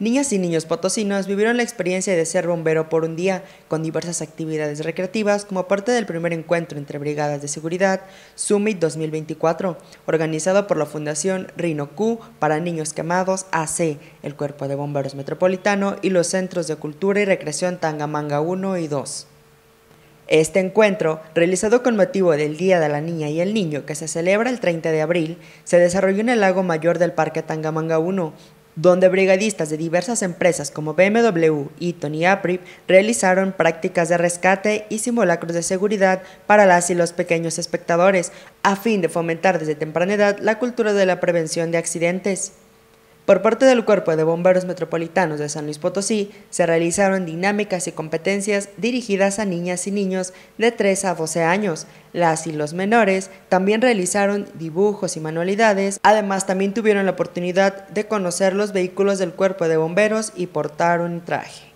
Niñas y niños potosinos vivieron la experiencia de ser bombero por un día, con diversas actividades recreativas como parte del primer encuentro entre brigadas de seguridad Summit 2024, organizado por la Fundación Rino Q para Niños Quemados AC, el Cuerpo de Bomberos Metropolitano y los Centros de Cultura y Recreación Tangamanga 1 y 2. Este encuentro, realizado con motivo del Día de la Niña y el Niño que se celebra el 30 de abril, se desarrolló en el lago mayor del Parque Tangamanga 1 donde brigadistas de diversas empresas como BMW, y Tony APRIP realizaron prácticas de rescate y simulacros de seguridad para las y los pequeños espectadores, a fin de fomentar desde temprana edad la cultura de la prevención de accidentes. Por parte del Cuerpo de Bomberos Metropolitanos de San Luis Potosí, se realizaron dinámicas y competencias dirigidas a niñas y niños de 3 a 12 años. Las y los menores también realizaron dibujos y manualidades. Además, también tuvieron la oportunidad de conocer los vehículos del Cuerpo de Bomberos y portar un traje.